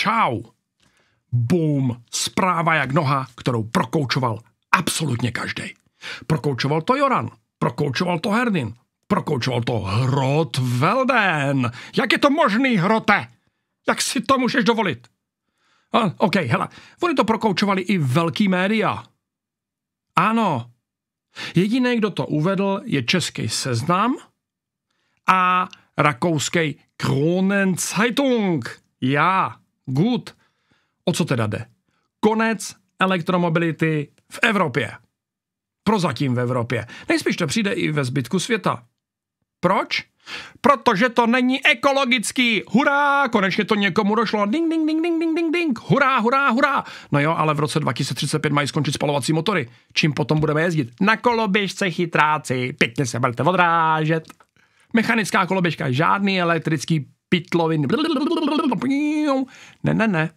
Čau! Boom! Zpráva jak noha, kterou prokoučoval absolutně každý. Prokoučoval to Joran, prokoučoval to Herdin, prokoučoval to Hrot Velden. Jak je to možný, Hrote? Jak si to můžeš dovolit? A, OK, hele, oni to prokoučovali i velký média. Ano. Jediný, kdo to uvedl, je český seznam a rakouský Kronen Zeitung. Já good. O co teda jde? Konec elektromobility v Evropě. Prozatím v Evropě. Nejspíš to přijde i ve zbytku světa. Proč? Protože to není ekologický. Hurá, konečně to někomu došlo. Ding, ding, ding, ding, ding, ding, ding. Hurá, hurá, hurá. No jo, ale v roce 2035 mají skončit spalovací motory. Čím potom budeme jezdit? Na koloběžce chytráci. Pěkně se budete odrážet. Mechanická koloběžka, žádný elektrický pitlovin. Ne, ne, ne.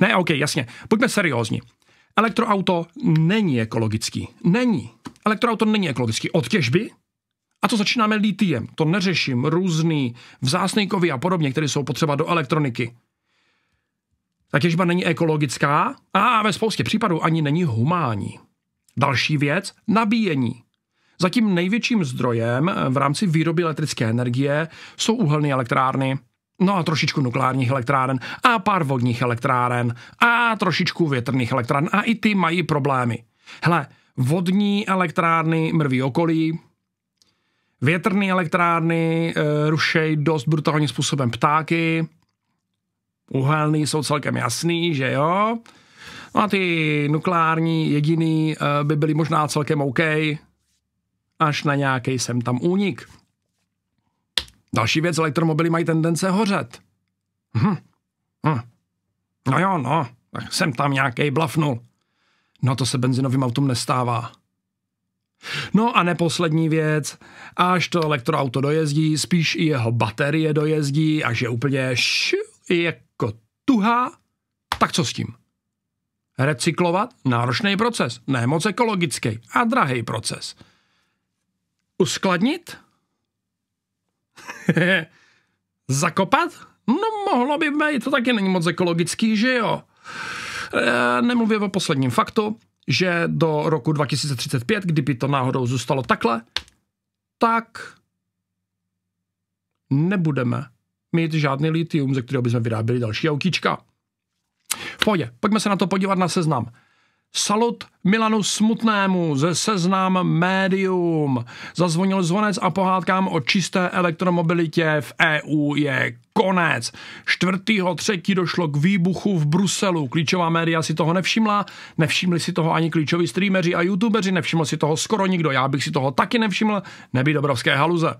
Ne, OK, jasně. Pojďme seriózní. Elektroauto není ekologický. Není. Elektroauto není ekologický. Od těžby a to začínáme litiem. To neřeším. Různý vzácný kovy a podobně, které jsou potřeba do elektroniky. Ta těžba není ekologická a ve spoustě případů ani není humánní. Další věc, nabíjení. Zatím největším zdrojem v rámci výroby elektrické energie jsou uhelné elektrárny, No a trošičku nukleárních elektráren a pár vodních elektráren a trošičku větrných elektráren a i ty mají problémy. Hele, vodní elektrárny mrví okolí, větrné elektrárny e, eh, rušejí dost brutálním způsobem ptáky, uhelný jsou celkem jasný, že jo? No a ty nukleární jediný e, by byly možná celkem OK, až na nějaký sem tam únik. Další věc, elektromobily mají tendence hořet. Hm. Hm. No jo, no, tak jsem tam nějaký blafnul. No to se benzinovým autům nestává. No a neposlední věc, až to elektroauto dojezdí, spíš i jeho baterie dojezdí, až je úplně š, jako tuhá, tak co s tím? Recyklovat? Náročný proces, ne moc ekologický a drahý proces. Uskladnit? Zakopat? No mohlo by být, to taky není moc ekologický, že jo? E, nemluvím o posledním faktu, že do roku 2035, kdyby to náhodou zůstalo takhle, tak nebudeme mít žádný litium, ze kterého bychom vyráběli další autíčka. V pohodě, pojďme se na to podívat na seznam. Salut Milanu Smutnému ze seznam Medium. Zazvonil zvonec a pohádkám o čisté elektromobilitě v EU je konec. 4.3. došlo k výbuchu v Bruselu. Klíčová média si toho nevšimla, nevšimli si toho ani klíčoví streameři a youtubeři, nevšiml si toho skoro nikdo. Já bych si toho taky nevšiml, neby dobrovské haluze.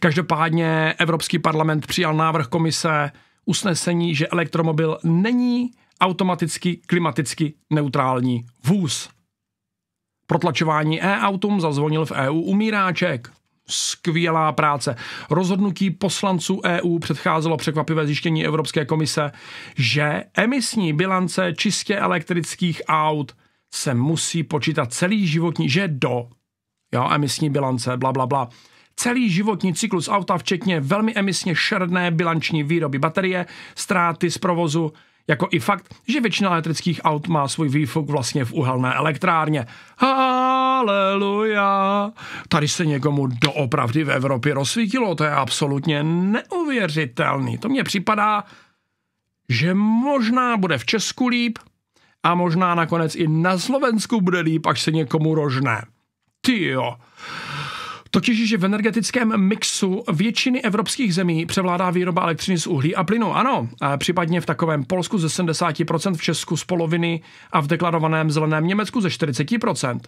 Každopádně Evropský parlament přijal návrh komise usnesení, že elektromobil není automaticky klimaticky neutrální vůz. Protlačování e-autům zazvonil v EU umíráček. Skvělá práce. Rozhodnutí poslanců EU předcházelo překvapivé zjištění Evropské komise, že emisní bilance čistě elektrických aut se musí počítat celý životní, že do, jo, emisní bilance, bla, bla, bla, celý životní cyklus auta, včetně velmi emisně šerné bilanční výroby baterie, ztráty z provozu, jako i fakt, že většina elektrických aut má svůj výfuk vlastně v uhelné elektrárně. Haleluja! Tady se někomu doopravdy v Evropě rozsvítilo, to je absolutně neuvěřitelný. To mně připadá, že možná bude v Česku líp a možná nakonec i na Slovensku bude líp, až se někomu rožne. Ty jo totiž, že v energetickém mixu většiny evropských zemí převládá výroba elektřiny z uhlí a plynu. Ano, případně v takovém Polsku ze 70%, v Česku z poloviny a v deklarovaném zeleném Německu ze 40%.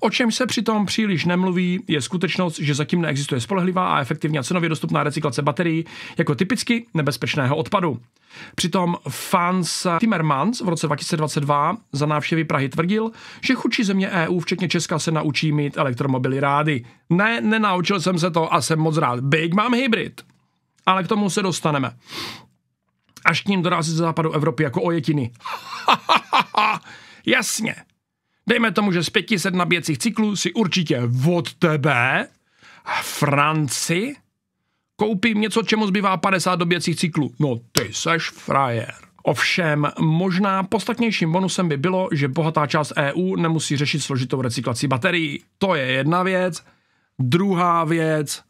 O čem se přitom příliš nemluví, je skutečnost, že zatím neexistuje spolehlivá a efektivně cenově dostupná recyklace baterií jako typicky nebezpečného odpadu. Přitom fans Timmermans v roce 2022 za návštěvy Prahy tvrdil, že chudší země EU, včetně Česka, se naučí mít elektromobily rády. Ne, nenaučil jsem se to a jsem moc rád. Big mám hybrid. Ale k tomu se dostaneme. Až k ním dorazí ze západu Evropy jako ojetiny. Jasně. Dejme tomu, že z 500 nabíjecích cyklů si určitě od tebe, Franci, Koupím něco, čemu zbývá 50 doběcích cyklů. No ty seš frajer. Ovšem, možná podstatnějším bonusem by bylo, že bohatá část EU nemusí řešit složitou recyklaci baterií. To je jedna věc. Druhá věc,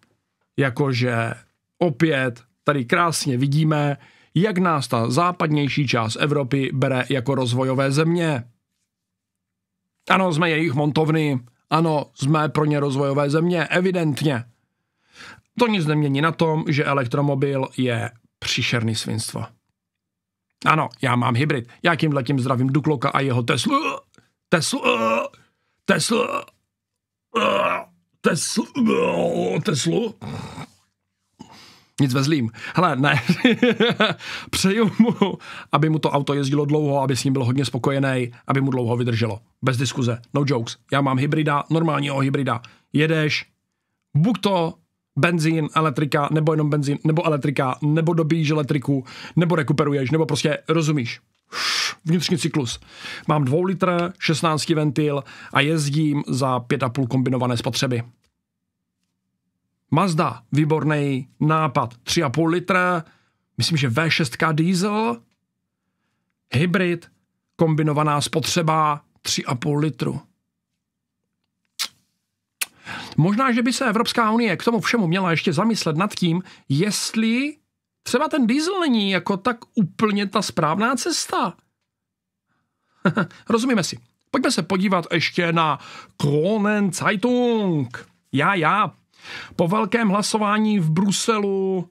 jakože opět tady krásně vidíme, jak nás ta západnější část Evropy bere jako rozvojové země. Ano, jsme jejich montovny, ano, jsme pro ně rozvojové země, evidentně. To nic nemění na tom, že elektromobil je příšerný svinstvo. Ano, já mám hybrid. Já tím zdravím Dukloka a jeho Teslu. Teslu. Teslu. Teslu. Teslu. Nic ve zlým. Hele, ne. Přeju mu, aby mu to auto jezdilo dlouho, aby s ním byl hodně spokojený, aby mu dlouho vydrželo. Bez diskuze. No jokes. Já mám hybrida, normálního hybrida. Jedeš, buď to benzín, elektrika, nebo jenom benzín, nebo elektrika, nebo dobíjíš elektriku, nebo rekuperuješ, nebo prostě rozumíš. Vnitřní cyklus. Mám 2 litr, 16 ventil a jezdím za 5,5 kombinované spotřeby. Mazda, výborný nápad, 3,5 litr, myslím, že V6 diesel, hybrid, kombinovaná spotřeba 3,5 litru. Možná, že by se Evropská unie k tomu všemu měla ještě zamyslet nad tím, jestli třeba ten diesel není jako tak úplně ta správná cesta. Rozumíme si. Pojďme se podívat ještě na Kronen Zeitung. Já, já. Po velkém hlasování v Bruselu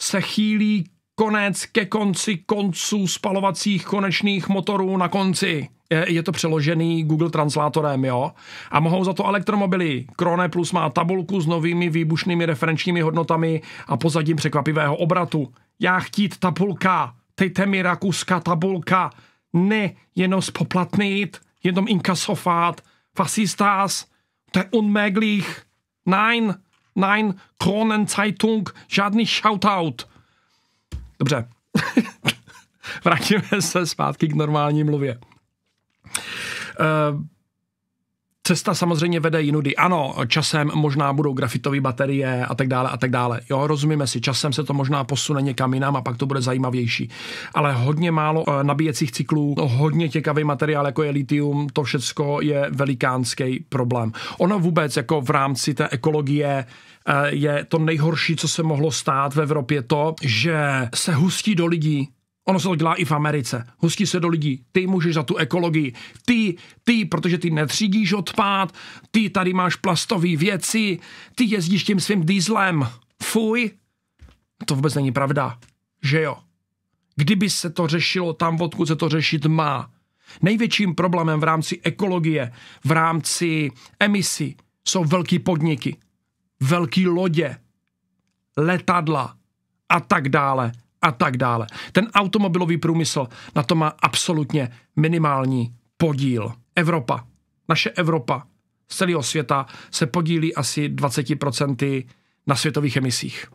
se chýlí konec ke konci konců spalovacích konečných motorů na konci. Je, je to přeložený Google translátorem, jo? A mohou za to elektromobily. Krone Plus má tabulku s novými výbušnými referenčními hodnotami a pozadím překvapivého obratu. Já chtít tabulka, tejte mi rakuska tabulka, ne jenom spoplatnit, jenom inkasofát, fasistas, to je unmöglich. Nein, nein, Kronenzeitung, žádný shoutout. Dobře, vrátíme se zpátky k normální mluvě. Uh, Cesta samozřejmě vede jinudy. Ano, časem možná budou grafitové baterie a tak dále a tak dále. Jo, rozumíme si, časem se to možná posune někam jinam a pak to bude zajímavější. Ale hodně málo eh, nabíjecích cyklů, hodně těkavý materiál, jako je litium, to všecko je velikánský problém. Ono vůbec jako v rámci té ekologie eh, je to nejhorší, co se mohlo stát v Evropě, to, že se hustí do lidí Ono se to dělá i v Americe. Hustí se do lidí. Ty můžeš za tu ekologii. Ty, ty, protože ty netřídíš odpad, ty tady máš plastové věci, ty jezdíš tím svým dýzlem. Fuj. To vůbec není pravda. Že jo? Kdyby se to řešilo tam, odkud se to řešit má. Největším problémem v rámci ekologie, v rámci emisí, jsou velký podniky, velký lodě, letadla a tak dále a tak dále. Ten automobilový průmysl na to má absolutně minimální podíl. Evropa, naše Evropa z celého světa se podílí asi 20% na světových emisích.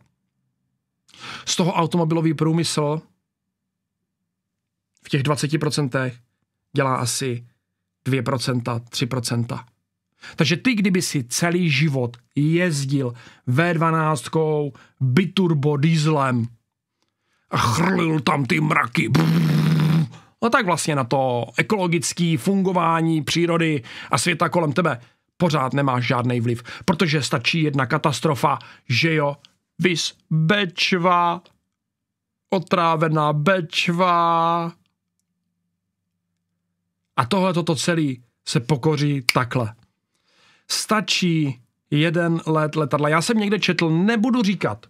Z toho automobilový průmysl v těch 20% dělá asi 2%, 3%. Takže ty, kdyby si celý život jezdil V12, biturbo, dieslem, a chrlil tam ty mraky. No tak vlastně na to ekologické fungování přírody a světa kolem tebe pořád nemáš žádný vliv, protože stačí jedna katastrofa, že jo, vys bečva, otrávená bečva. A tohle toto celé se pokoří takhle. Stačí jeden let letadla. Já jsem někde četl, nebudu říkat,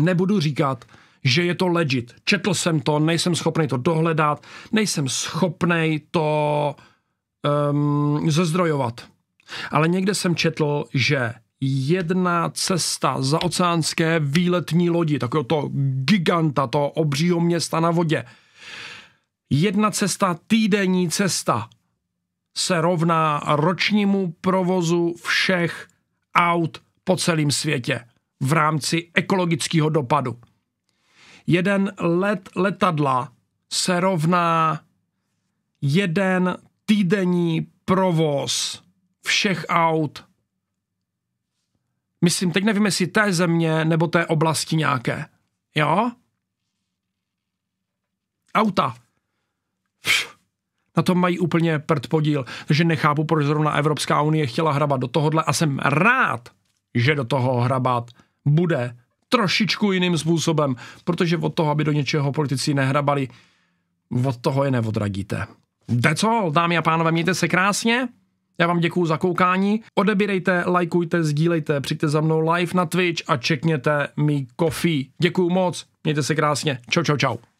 nebudu říkat, že je to legit. Četl jsem to, nejsem schopný to dohledat, nejsem schopný to um, zezdrojovat. Ale někde jsem četl, že jedna cesta za oceánské výletní lodi, takového to giganta, to obřího města na vodě. Jedna cesta, týdenní cesta, se rovná ročnímu provozu všech aut po celém světě v rámci ekologického dopadu jeden let letadla se rovná jeden týdenní provoz všech aut. Myslím, teď nevím, jestli té země nebo té oblasti nějaké. Jo? Auta. Pš, na tom mají úplně prd podíl. Takže nechápu, proč zrovna Evropská unie chtěla hrabat do tohohle a jsem rád, že do toho hrabat bude trošičku jiným způsobem, protože od toho, aby do něčeho politici nehrabali, od toho je neodradíte. all, dámy a pánové, mějte se krásně. Já vám děkuji za koukání. Odebírejte, lajkujte, sdílejte, přijďte za mnou live na Twitch a čekněte mi kofí. Děkuji moc, mějte se krásně. Čau, čau, čau.